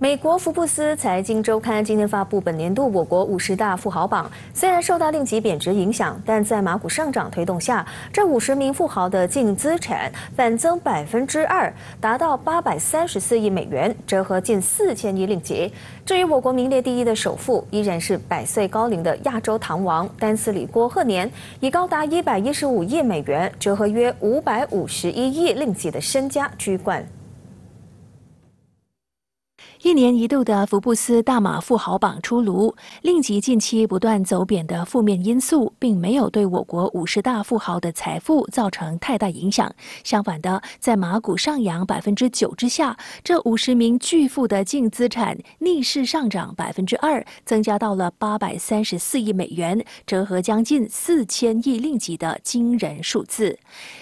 美国《福布斯》财经周刊今天发布本年度我国五十大富豪榜。虽然受到令吉贬值影响，但在马股上涨推动下，这五十名富豪的净资产反增百分之二，达到八百三十四亿美元，折合近四千亿令吉。至于我国名列第一的首富，依然是百岁高龄的亚洲糖王丹斯里郭鹤年，以高达一百一十五亿美元，折合约五百五十一亿令吉的身家居冠。一年一度的福布斯大马富豪榜出炉，令吉近期不断走贬的负面因素，并没有对我国五十大富豪的财富造成太大影响。相反的，在马股上扬百分之九之下，这五十名巨富的净资产逆势上涨百分之二，增加到了八百三十四亿美元，折合将近四千亿令吉的惊人数字。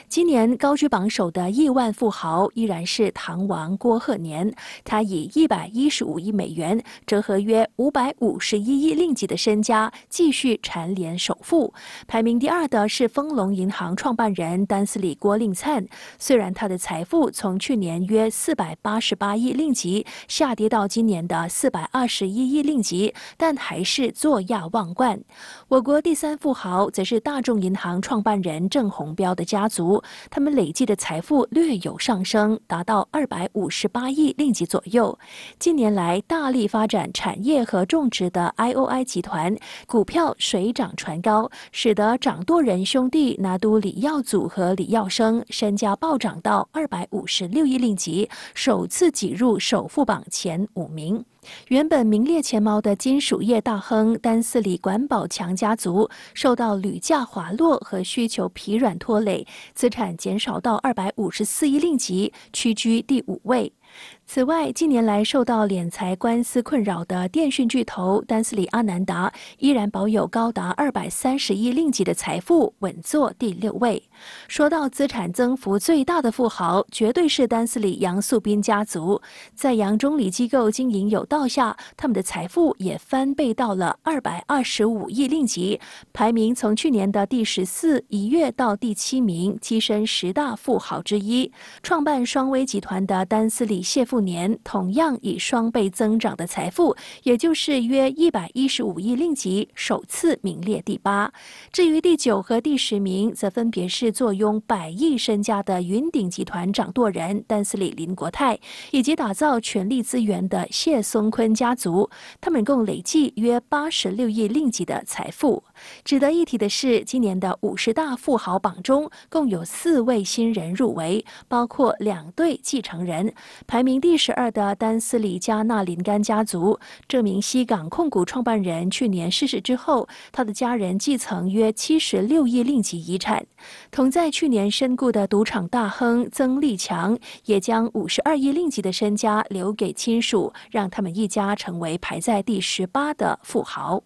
今年高居榜首的亿万富豪依然是唐王郭鹤年，他以一百。一十五亿美元，折合约五百五十一亿令吉的身家，继续蝉联首富。排名第二的是丰隆银行创办人丹斯里郭令灿，虽然他的财富从去年约四百八十八亿令吉下跌到今年的四百二十一亿令吉，但还是坐亚望冠。我国第三富豪则是大众银行创办人郑洪标的家族，他们累计的财富略有上升，达到二百五十八亿令吉左右。近年来，大力发展产业和种植的 IOI 集团股票水涨船高，使得掌舵人兄弟拿督李耀祖和李耀生身家暴涨到二百五十六亿令吉，首次挤入首富榜前五名。原本名列前茅的金属业大亨丹斯里管保强家族，受到铝价滑落和需求疲软拖累，资产减少到二百五十四亿令吉，屈居第五位。此外，近年来受到敛财官司困扰的电讯巨头丹斯里阿南达，依然保有高达二百三十亿令吉的财富，稳坐第六位。说到资产增幅最大的富豪，绝对是丹斯里杨素斌家族，在杨中理机构经营有道。下，他们的财富也翻倍到了二百二十五亿令吉，排名从去年的第十四一跃到第七名，跻身十大富豪之一。创办双威集团的丹斯里谢富年，同样以双倍增长的财富，也就是约一百一十五亿令吉，首次名列第八。至于第九和第十名，则分别是坐拥百亿身家的云顶集团掌舵人丹斯里林国泰，以及打造权力资源的谢松。坤家族，他们共累计约八十六亿令吉的财富。值得一提的是，今年的五十大富豪榜中，共有四位新人入围，包括两对继承人。排名第十二的丹斯里加纳林甘家族，这名西港控股创办人去年逝世之后，他的家人继承约七十六亿令吉遗产。同在去年身故的赌场大亨曾立强，也将五十二亿令吉的身家留给亲属，让他们。一家成为排在第十八的富豪。